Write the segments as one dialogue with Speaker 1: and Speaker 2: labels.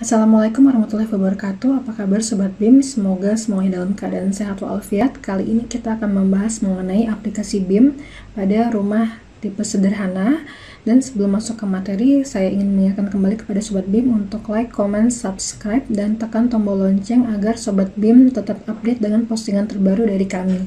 Speaker 1: Assalamualaikum warahmatullahi wabarakatuh. Apa kabar sobat BIM? Semoga semuanya dalam keadaan sehat walafiat. Kali ini kita akan membahas mengenai aplikasi BIM pada rumah tipe sederhana. Dan sebelum masuk ke materi, saya ingin mengingatkan kembali kepada sobat BIM untuk like, comment, subscribe dan tekan tombol lonceng agar sobat BIM tetap update dengan postingan terbaru dari kami.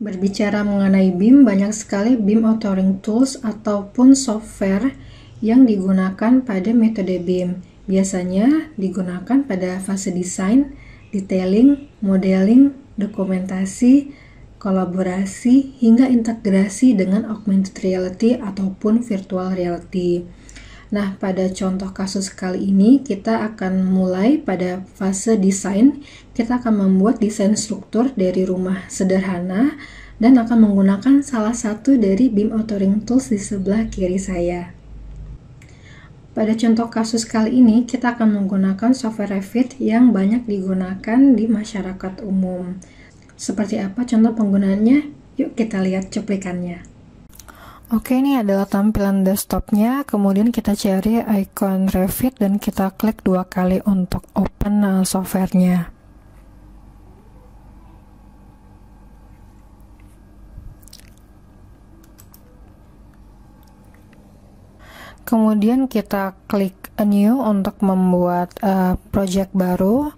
Speaker 1: Berbicara mengenai BIM, banyak sekali BIM authoring tools ataupun software yang digunakan pada metode BIM Biasanya digunakan pada fase desain, detailing, modeling, dokumentasi, kolaborasi, hingga integrasi dengan augmented reality ataupun virtual reality. Nah, pada contoh kasus kali ini, kita akan mulai pada fase desain. Kita akan membuat desain struktur dari rumah sederhana dan akan menggunakan salah satu dari beam authoring tools di sebelah kiri saya. Pada contoh kasus kali ini, kita akan menggunakan software Revit yang banyak digunakan di masyarakat umum. Seperti apa contoh penggunaannya? Yuk kita lihat cuplikannya. Oke, ini adalah tampilan desktopnya. Kemudian kita cari icon Revit dan kita klik dua kali untuk open uh, softwarenya. Kemudian kita klik new untuk membuat uh, project baru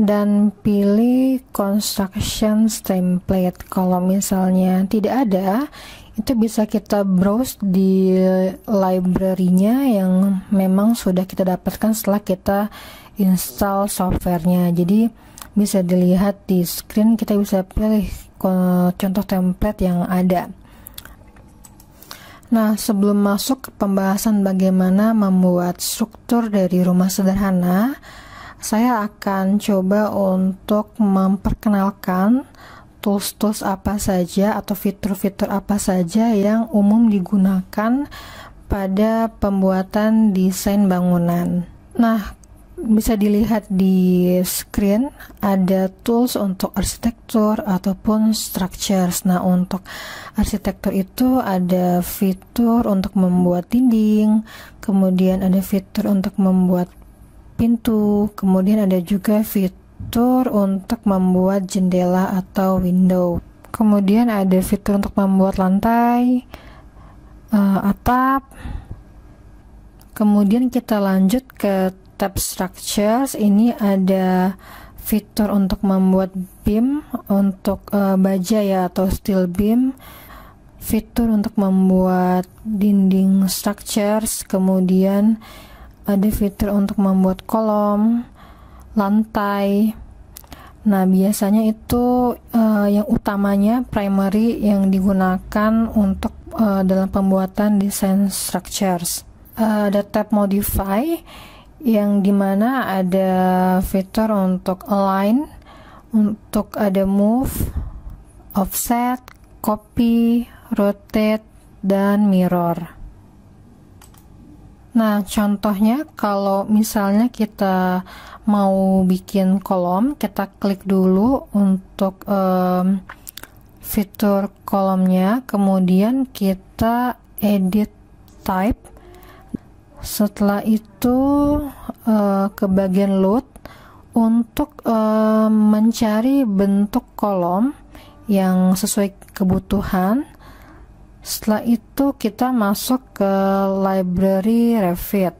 Speaker 1: dan pilih Construction template. Kalau misalnya tidak ada, itu bisa kita browse di library-nya yang memang sudah kita dapatkan setelah kita install softwarenya. Jadi bisa dilihat di screen kita bisa pilih eh, contoh template yang ada. Nah, sebelum masuk ke pembahasan bagaimana membuat struktur dari rumah sederhana, saya akan coba untuk memperkenalkan tools-tools apa saja atau fitur-fitur apa saja yang umum digunakan pada pembuatan desain bangunan. Nah, bisa dilihat di screen ada tools untuk arsitektur ataupun structures. Nah, untuk arsitektur itu ada fitur untuk membuat dinding, kemudian ada fitur untuk membuat pintu, kemudian ada juga fitur untuk membuat jendela atau window. Kemudian ada fitur untuk membuat lantai, eh, atap. Kemudian kita lanjut ke tab structures ini ada fitur untuk membuat beam untuk uh, baja ya atau steel beam fitur untuk membuat dinding structures kemudian ada fitur untuk membuat kolom lantai nah biasanya itu uh, yang utamanya primary yang digunakan untuk uh, dalam pembuatan desain structures uh, ada tab modify yang dimana ada fitur untuk align, untuk ada move, offset, copy, rotate, dan mirror. Nah, contohnya kalau misalnya kita mau bikin kolom, kita klik dulu untuk um, fitur kolomnya, kemudian kita edit type setelah itu uh, ke bagian load untuk uh, mencari bentuk kolom yang sesuai kebutuhan setelah itu kita masuk ke library Revit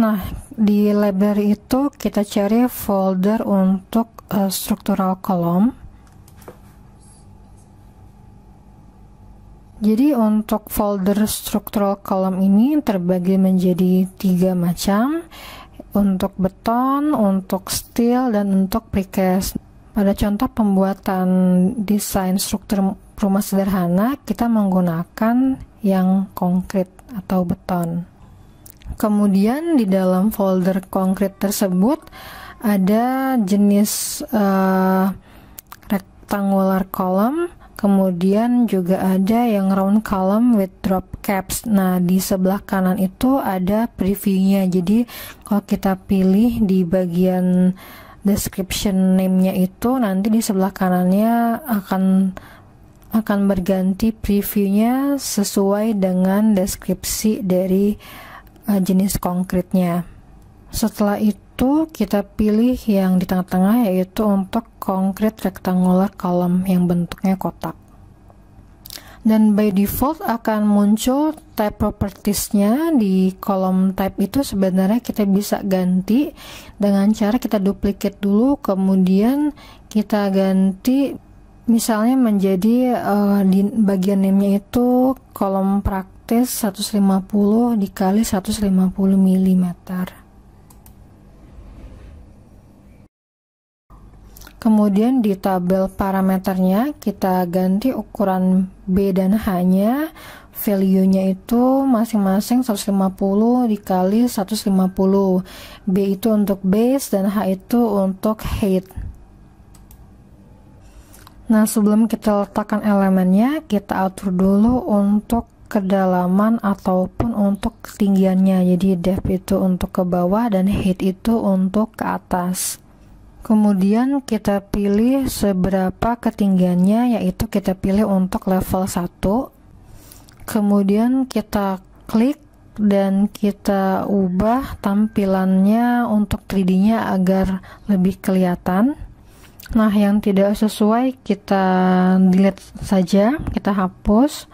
Speaker 1: nah di library itu kita cari folder untuk uh, struktural column Jadi untuk folder structural column ini terbagi menjadi tiga macam untuk beton, untuk steel, dan untuk precast. Pada contoh pembuatan desain struktur rumah sederhana, kita menggunakan yang konkret atau beton. Kemudian di dalam folder konkret tersebut ada jenis uh, rectangular column Kemudian juga ada yang round column with drop caps. Nah, di sebelah kanan itu ada previewnya. Jadi, kalau kita pilih di bagian description name-nya itu nanti di sebelah kanannya akan akan berganti previewnya sesuai dengan deskripsi dari uh, jenis konkretnya. Setelah itu itu kita pilih yang di tengah-tengah yaitu untuk konkret rectangular column yang bentuknya kotak dan by default akan muncul type propertiesnya di kolom type itu sebenarnya kita bisa ganti dengan cara kita duplicate dulu kemudian kita ganti misalnya menjadi uh, di bagian name-nya itu kolom praktis 150 dikali 150 mm Kemudian di tabel parameternya kita ganti ukuran B dan H-nya. Value-nya itu masing-masing 150 dikali 150. B itu untuk base dan H itu untuk height. Nah, sebelum kita letakkan elemennya, kita atur dulu untuk kedalaman ataupun untuk ketinggiannya. Jadi depth itu untuk ke bawah dan height itu untuk ke atas. Kemudian kita pilih seberapa ketinggiannya yaitu kita pilih untuk level 1. Kemudian kita klik dan kita ubah tampilannya untuk 3D-nya agar lebih kelihatan. Nah, yang tidak
Speaker 2: sesuai kita delete saja, kita hapus.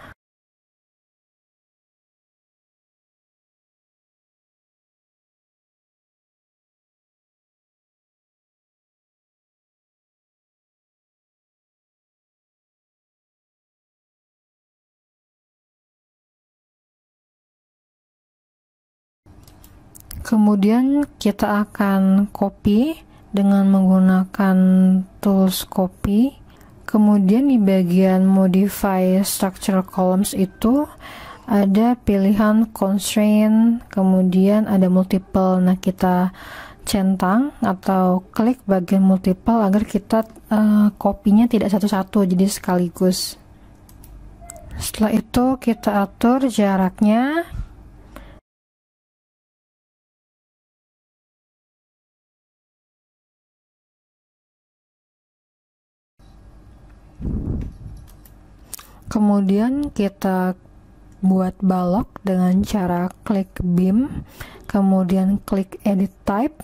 Speaker 2: Kemudian kita akan copy dengan menggunakan tools copy.
Speaker 1: Kemudian di bagian modify structure columns itu ada pilihan constraint, kemudian ada multiple. Nah, kita centang atau klik bagian multiple agar kita uh, eh, kopinya tidak satu-satu jadi sekaligus. Setelah itu kita
Speaker 2: atur jaraknya Kemudian kita
Speaker 1: buat balok dengan cara klik beam, kemudian klik edit type,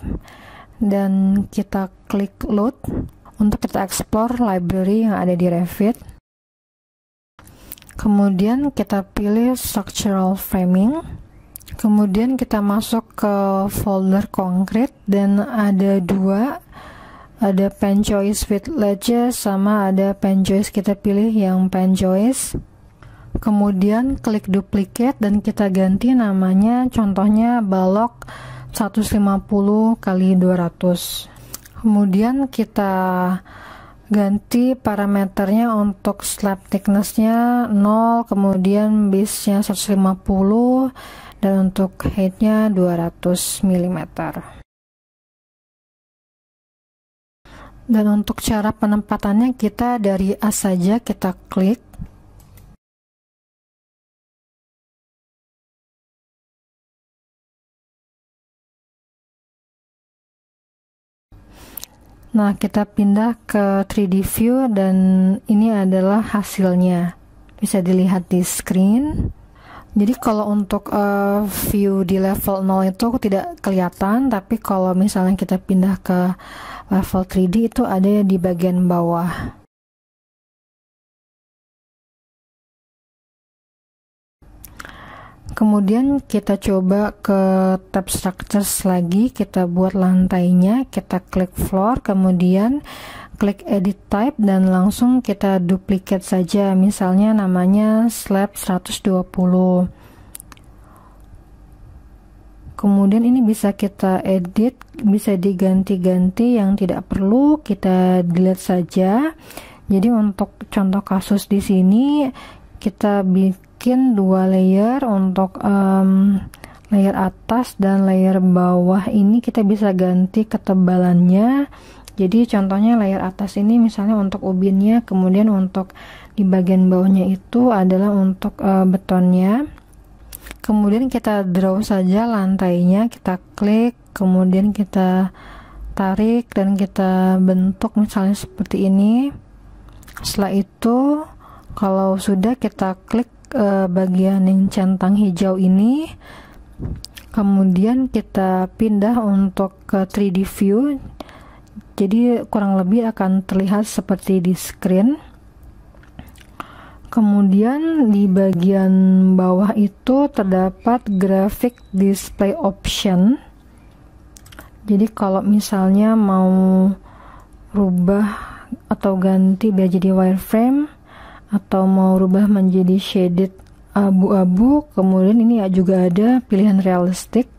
Speaker 1: dan kita klik load untuk kita explore library yang ada di Revit. Kemudian kita pilih structural framing, kemudian kita masuk ke folder concrete dan ada dua ada pen choice with Ledger, sama ada pen choice kita pilih yang pen choice kemudian klik duplicate dan kita ganti namanya contohnya balok 150 kali 200 kemudian kita ganti parameternya untuk slab thicknessnya 0 kemudian base nya 150 dan untuk nya 200 mm
Speaker 2: Dan untuk cara penempatannya kita dari A saja kita klik. Nah, kita pindah ke 3D view
Speaker 1: dan ini adalah hasilnya. Bisa dilihat di screen. Jadi kalau untuk uh, view di level 0 itu tidak kelihatan, tapi
Speaker 2: kalau misalnya kita pindah ke level 3D itu ada di bagian bawah. Kemudian kita coba ke tab structures lagi,
Speaker 1: kita buat lantainya, kita klik floor, kemudian klik edit type dan langsung kita duplikat saja misalnya namanya slab 120 kemudian ini bisa kita edit bisa diganti-ganti yang tidak perlu kita delete saja jadi untuk contoh kasus di sini kita bikin dua layer untuk um, layer atas dan layer bawah ini kita bisa ganti ketebalannya jadi contohnya layar atas ini misalnya untuk ubinnya, kemudian untuk di bagian bawahnya itu adalah untuk uh, betonnya. Kemudian kita draw saja lantainya, kita klik, kemudian kita tarik dan kita bentuk misalnya seperti ini. Setelah itu kalau sudah kita klik e, bagian yang centang hijau ini, kemudian kita pindah untuk ke 3D view jadi kurang lebih akan terlihat seperti di screen kemudian di bagian bawah itu terdapat graphic display option jadi kalau misalnya mau rubah atau ganti biar jadi wireframe atau mau rubah menjadi shaded abu-abu kemudian ini juga ada pilihan realistik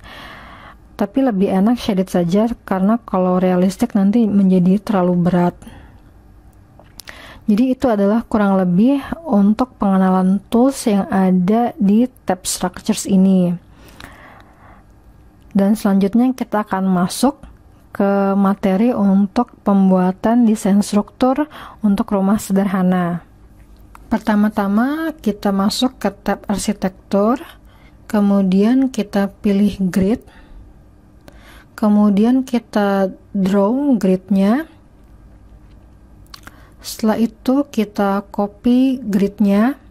Speaker 1: tapi lebih enak shaded saja karena kalau realistik nanti menjadi terlalu berat jadi itu adalah kurang lebih untuk pengenalan tools yang ada di tab structures ini dan selanjutnya kita akan masuk ke materi untuk pembuatan desain struktur untuk rumah sederhana pertama-tama kita masuk ke tab arsitektur kemudian kita pilih grid kemudian kita draw gridnya setelah itu kita copy gridnya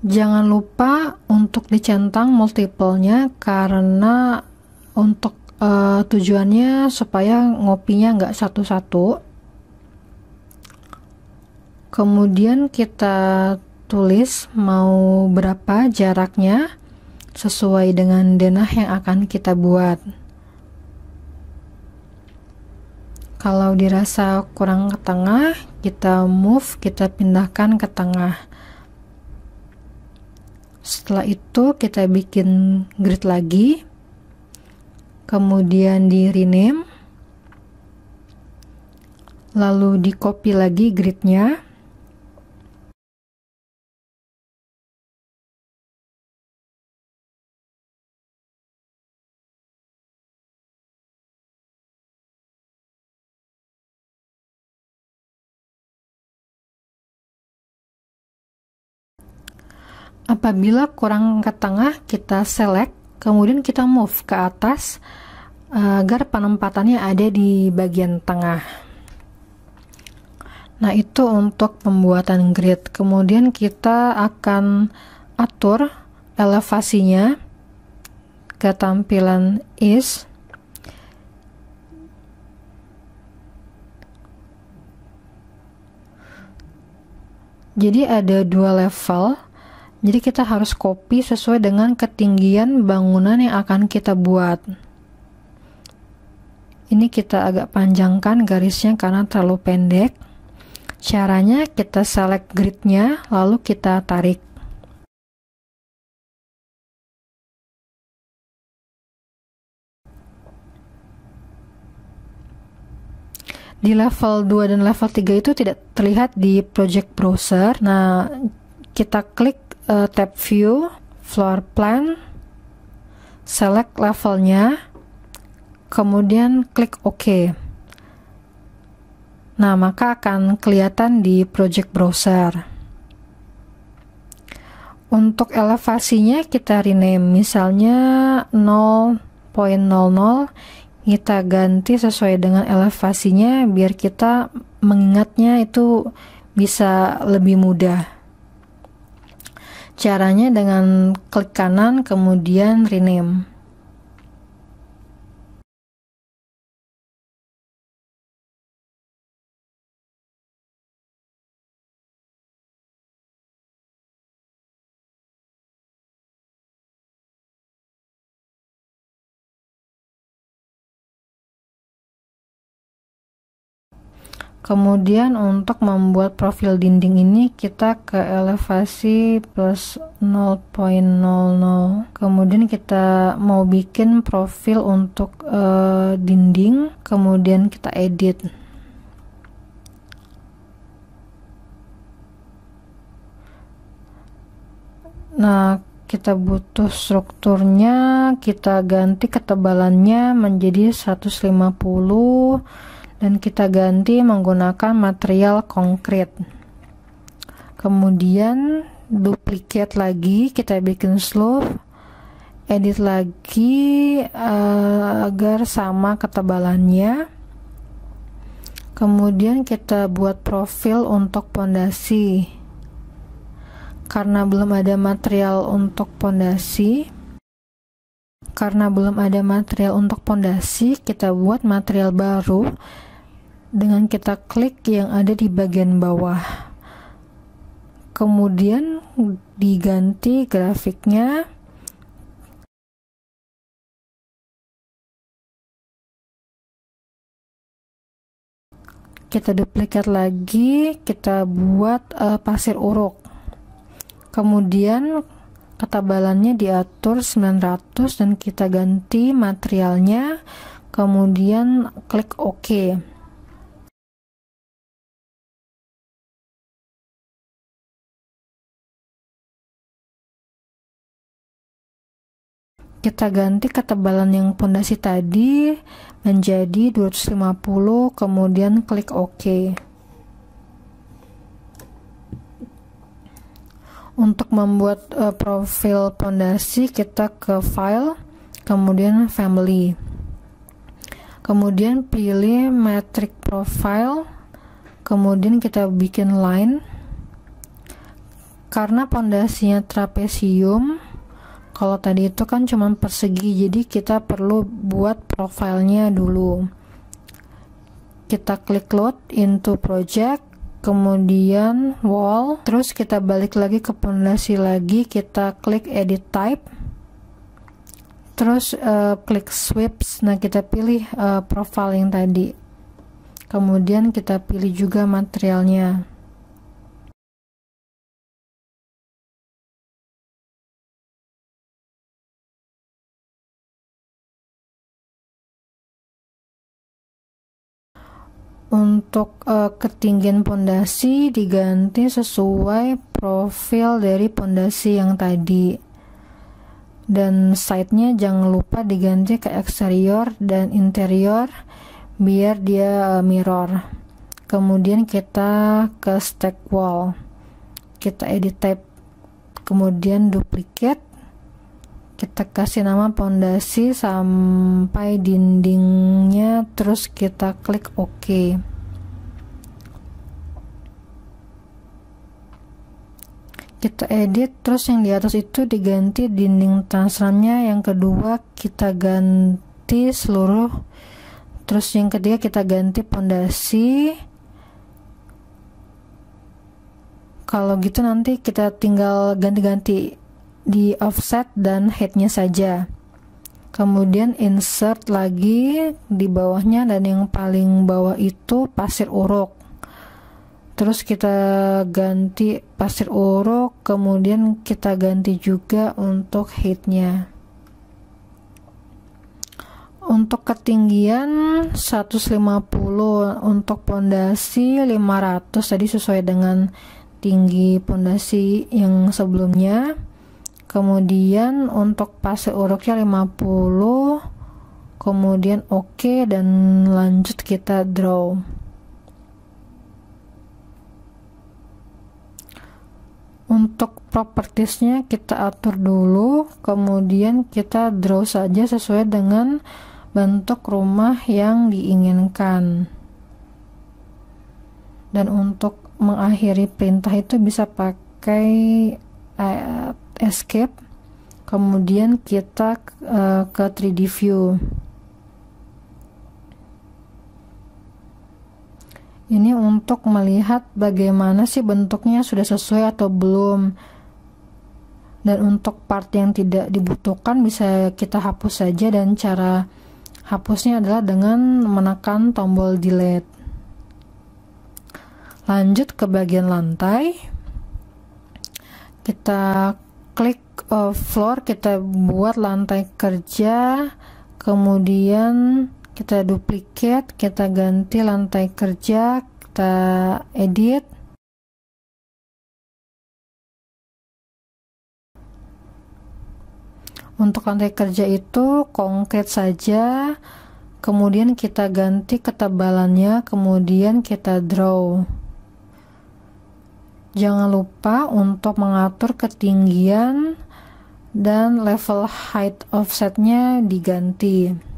Speaker 1: jangan lupa untuk dicentang multiple-nya karena untuk uh, tujuannya supaya ngopinya nggak satu-satu kemudian kita tulis mau berapa jaraknya sesuai dengan denah yang akan kita buat Kalau dirasa kurang ke tengah, kita move, kita pindahkan ke tengah. Setelah itu kita bikin grid lagi.
Speaker 2: Kemudian di rename. Lalu di copy lagi gridnya. apabila kurang ke tengah kita select kemudian kita move ke atas
Speaker 1: eh, agar penempatannya ada di bagian tengah nah itu untuk pembuatan grid kemudian kita akan atur elevasinya ke tampilan is jadi ada dua level jadi kita harus copy sesuai dengan ketinggian bangunan yang akan kita buat. Ini kita agak panjangkan garisnya karena terlalu pendek.
Speaker 2: Caranya kita select gridnya lalu kita tarik. di level 2 dan level 3
Speaker 1: itu tidak terlihat di project browser. Nah, kita klik uh, tab view, floor plan, select levelnya, kemudian klik OK. Nah, maka akan kelihatan di project browser. Untuk elevasinya kita rename misalnya 0.00 kita ganti sesuai dengan elevasinya biar kita mengingatnya itu bisa lebih mudah. Caranya
Speaker 2: dengan klik kanan kemudian rename. Kemudian untuk membuat profil dinding ini kita ke elevasi plus 0.00.
Speaker 1: Kemudian kita mau bikin profil untuk uh, dinding, kemudian kita edit. Nah, kita butuh strukturnya, kita ganti ketebalannya menjadi 150 dan kita ganti menggunakan material konkret kemudian duplicate lagi kita bikin slope edit lagi uh, agar sama ketebalannya kemudian kita buat profil untuk pondasi karena belum ada material untuk pondasi karena belum ada material untuk pondasi kita buat material baru dengan kita klik yang ada di
Speaker 2: bagian bawah kemudian diganti grafiknya kita duplikat lagi kita buat uh, pasir uruk kemudian
Speaker 1: ketebalannya diatur 900 dan kita ganti materialnya
Speaker 2: kemudian klik OK kita ganti ketebalan yang pondasi tadi
Speaker 1: menjadi 250 kemudian klik OK untuk membuat uh, profil pondasi kita ke file kemudian family kemudian pilih metric profile kemudian kita bikin line karena pondasinya trapesium kalau tadi itu kan cuma persegi jadi kita perlu buat profilnya dulu kita klik load into project kemudian wall terus kita balik lagi ke pondasi lagi kita klik edit type terus uh, klik sweeps nah kita
Speaker 2: pilih uh, eh, profile yang tadi kemudian kita pilih juga materialnya untuk uh, ketinggian
Speaker 1: pondasi diganti sesuai profil dari pondasi yang tadi dan side-nya jangan lupa diganti ke eksterior dan interior biar dia uh, mirror kemudian kita ke stack wall kita edit type kemudian duplicate kita kasih nama pondasi sampai dindingnya terus kita klik OK. kita edit terus yang di atas itu diganti dinding transrannya yang kedua kita ganti seluruh terus yang ketiga kita ganti pondasi kalau gitu nanti kita tinggal ganti-ganti di offset dan headnya saja kemudian insert lagi di bawahnya dan yang paling bawah itu pasir uruk terus kita ganti pasir uruk, kemudian kita ganti juga untuk heightnya untuk ketinggian 150 untuk pondasi 500 tadi sesuai dengan tinggi pondasi yang sebelumnya kemudian untuk pasir uruknya 50 kemudian oke okay, dan lanjut kita draw untuk propertiesnya kita atur dulu kemudian kita draw saja sesuai dengan bentuk rumah yang diinginkan dan untuk mengakhiri perintah itu bisa pakai eh, escape kemudian kita eh, ke 3D view Ini untuk melihat bagaimana sih bentuknya sudah sesuai atau belum. Dan untuk part yang tidak dibutuhkan bisa kita hapus saja dan cara hapusnya adalah dengan menekan tombol delete. Lanjut ke bagian lantai. Kita klik uh, floor, kita buat lantai kerja, kemudian
Speaker 2: kita duplikat, kita ganti lantai kerja, kita edit. Untuk lantai kerja itu konkret saja,
Speaker 1: kemudian kita ganti ketebalannya, kemudian kita draw. Jangan lupa untuk mengatur ketinggian
Speaker 2: dan level height offsetnya diganti.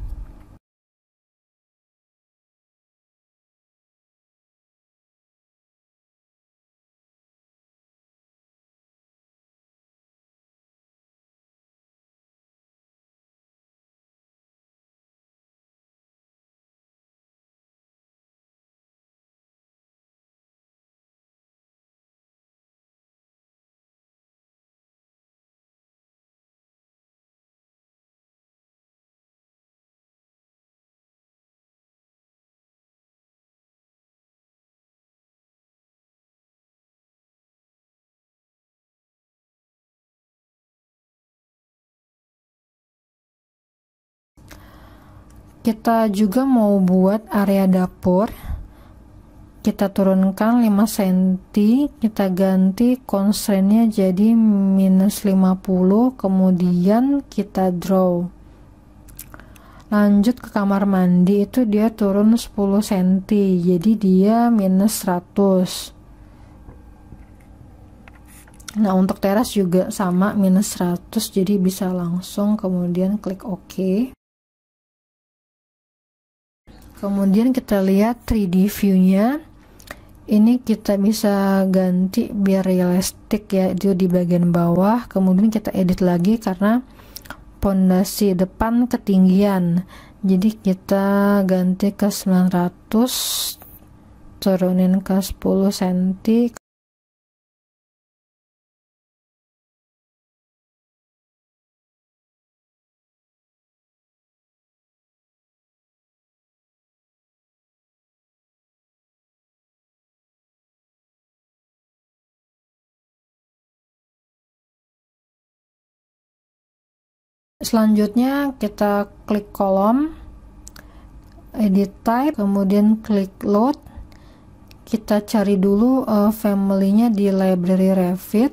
Speaker 2: Kita juga mau buat area dapur. Kita turunkan 5
Speaker 1: cm, kita ganti constraintnya jadi minus 50, kemudian kita draw. Lanjut ke kamar mandi itu dia turun 10 cm, jadi dia minus 100. Nah untuk teras juga sama minus 100 jadi bisa langsung kemudian klik OK kemudian kita lihat 3D view-nya ini kita bisa ganti biar realistik ya itu di bagian bawah kemudian kita edit lagi karena pondasi depan ketinggian jadi
Speaker 2: kita ganti ke 900 turunin ke 10 cm Selanjutnya kita klik kolom,
Speaker 1: edit type, kemudian klik load. Kita cari
Speaker 2: dulu uh, family-nya di library Revit.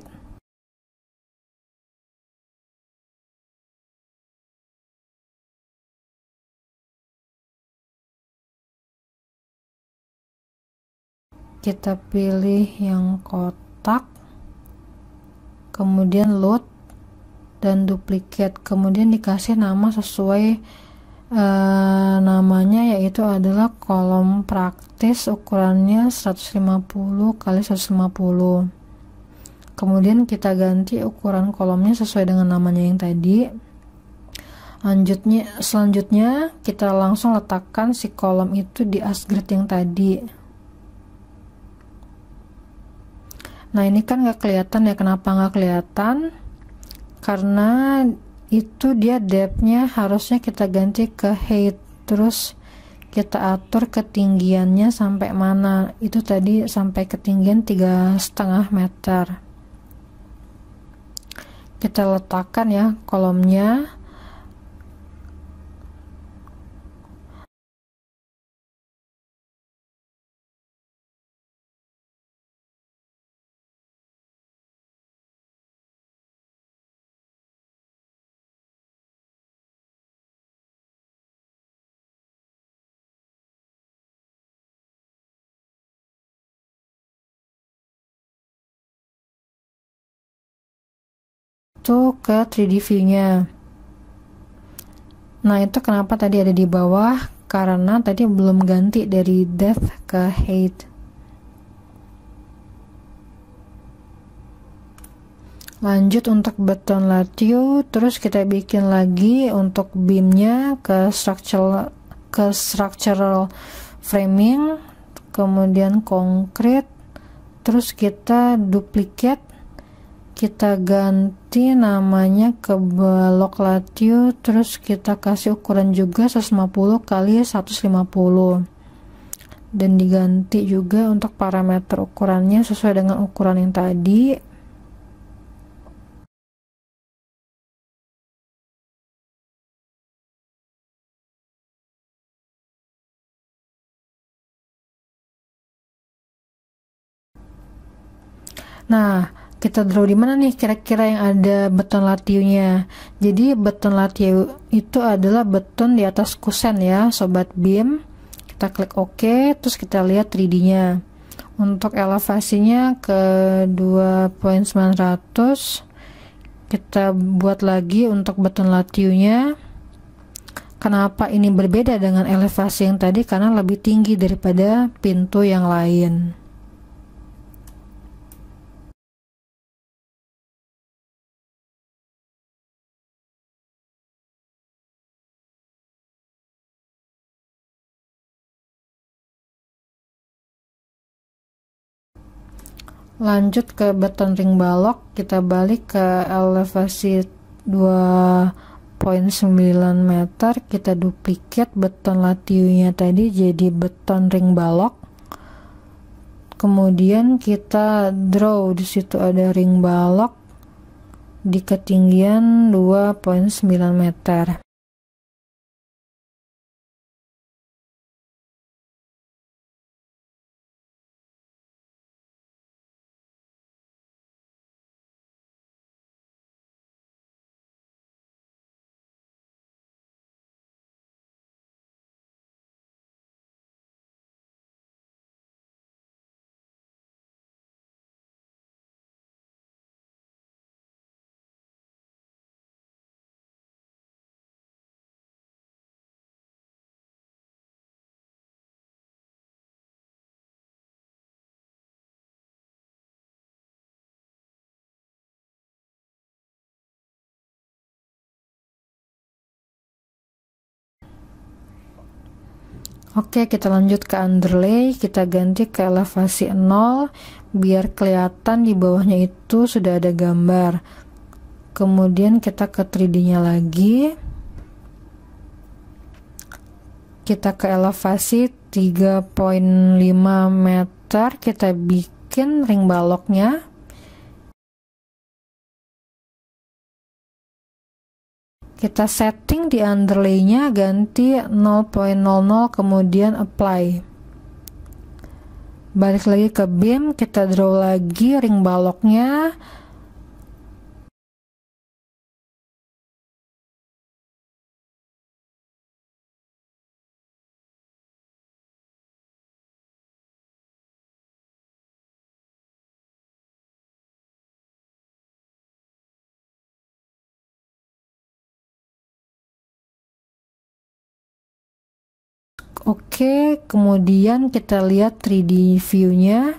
Speaker 2: kita pilih yang kotak kemudian load
Speaker 1: dan duplikat kemudian dikasih nama sesuai e, namanya yaitu adalah kolom praktis ukurannya 150 kali 150 kemudian kita ganti ukuran kolomnya sesuai dengan namanya yang tadi Lanjutnya, selanjutnya kita langsung letakkan si kolom itu di asgrid yang tadi. Nah ini kan nggak kelihatan ya kenapa nggak kelihatan? karena itu dia depthnya harusnya kita ganti ke height terus kita atur ketinggiannya sampai mana itu tadi sampai ketinggian tiga setengah meter kita
Speaker 2: letakkan ya kolomnya itu ke 3D view-nya. Nah, itu kenapa tadi ada di bawah
Speaker 1: karena tadi belum ganti dari death ke hate. Lanjut untuk beton latio, terus kita bikin lagi untuk beamnya ke structural ke structural framing, kemudian konkret, terus kita duplicate kita ganti namanya ke blok latio terus kita kasih ukuran juga 150 kali 150 dan diganti juga untuk parameter
Speaker 2: ukurannya sesuai dengan ukuran yang tadi Nah, kita draw di mana nih kira-kira yang ada beton
Speaker 1: latiunya jadi beton latiu itu adalah beton di atas kusen ya sobat beam kita klik ok terus kita lihat 3D nya untuk elevasinya ke 2.900 kita buat lagi untuk beton latiunya kenapa ini berbeda dengan
Speaker 2: elevasi yang tadi karena lebih tinggi daripada pintu yang lain lanjut ke beton ring balok kita balik ke elevasi
Speaker 1: 2.9 meter kita duplikat beton latiunya tadi jadi beton ring balok kemudian kita draw di situ ada ring balok di ketinggian
Speaker 2: 2.9 meter Oke, kita lanjut ke underlay, kita ganti ke elevasi 0
Speaker 1: biar kelihatan di bawahnya itu sudah ada gambar. Kemudian kita ke 3D-nya lagi. Kita ke elevasi 3.5 meter, kita bikin
Speaker 2: ring baloknya. kita setting di underlaynya ganti 0.00
Speaker 1: kemudian apply balik lagi ke beam
Speaker 2: kita draw lagi ring baloknya Oke, kemudian kita lihat 3D view-nya.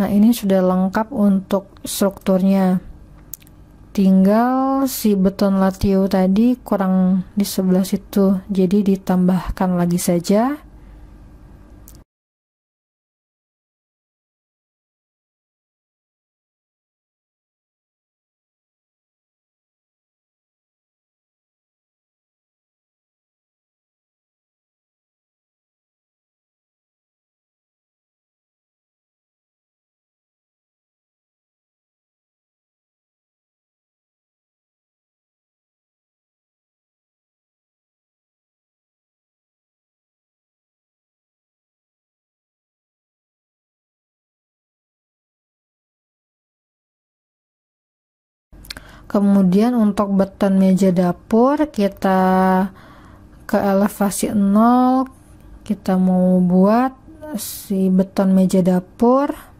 Speaker 1: Nah, ini sudah lengkap untuk strukturnya. Tinggal si beton latio tadi kurang di sebelah situ, jadi
Speaker 2: ditambahkan lagi saja. kemudian untuk beton meja dapur kita ke elevasi 0 kita mau buat si beton meja dapur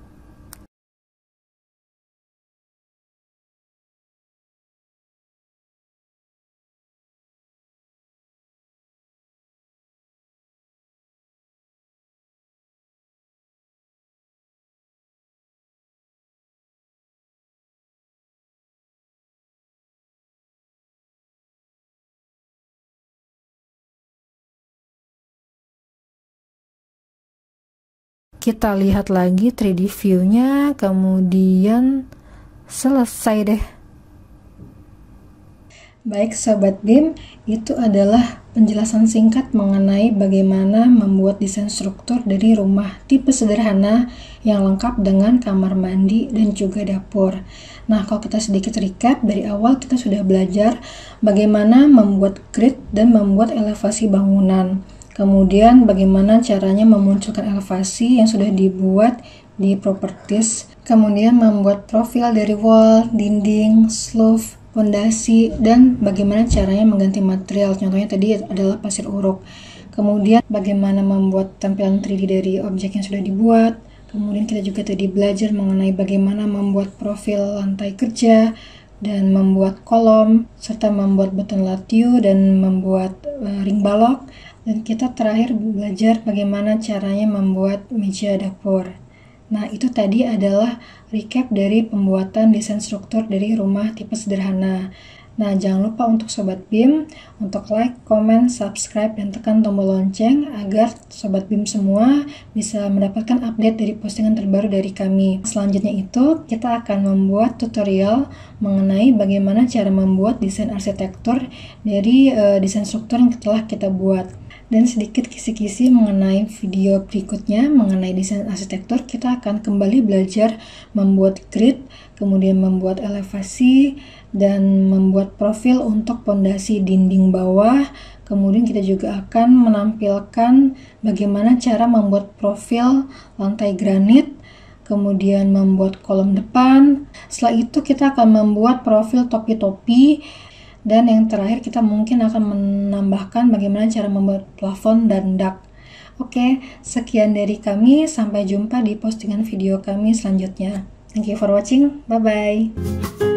Speaker 2: kita lihat lagi 3D view-nya kemudian selesai deh
Speaker 1: Baik Sobat BIM, itu adalah penjelasan singkat mengenai bagaimana membuat desain struktur dari rumah tipe sederhana yang lengkap dengan kamar mandi dan juga dapur. Nah, kalau kita sedikit recap, dari awal kita sudah belajar bagaimana membuat grid dan membuat elevasi bangunan. Kemudian bagaimana caranya memunculkan elevasi yang sudah dibuat di properties. Kemudian membuat profil dari wall, dinding, slope, fondasi, dan bagaimana caranya mengganti material. Contohnya tadi adalah pasir uruk. Kemudian bagaimana membuat tampilan 3D dari objek yang sudah dibuat. Kemudian kita juga tadi belajar mengenai bagaimana membuat profil lantai kerja, dan membuat kolom serta membuat beton latiu dan membuat eh, ring balok dan kita terakhir belajar bagaimana caranya membuat meja dapur. Nah, itu tadi adalah recap dari pembuatan desain struktur dari rumah tipe sederhana. Nah, jangan lupa untuk Sobat BIM untuk like, comment, subscribe, dan tekan tombol lonceng agar Sobat BIM semua bisa mendapatkan update dari postingan terbaru dari kami. Selanjutnya itu, kita akan membuat tutorial mengenai bagaimana cara membuat desain arsitektur dari uh, desain struktur yang telah kita buat dan sedikit kisi-kisi mengenai video berikutnya mengenai desain arsitektur kita akan kembali belajar membuat grid kemudian membuat elevasi dan membuat profil untuk pondasi dinding bawah kemudian kita juga akan menampilkan bagaimana cara membuat profil lantai granit kemudian membuat kolom depan. Setelah itu kita akan membuat profil topi-topi dan yang terakhir kita mungkin akan menambahkan bagaimana cara membuat plafon dan duct. Oke, sekian dari kami. Sampai jumpa di postingan video kami selanjutnya. Thank you for watching. Bye-bye.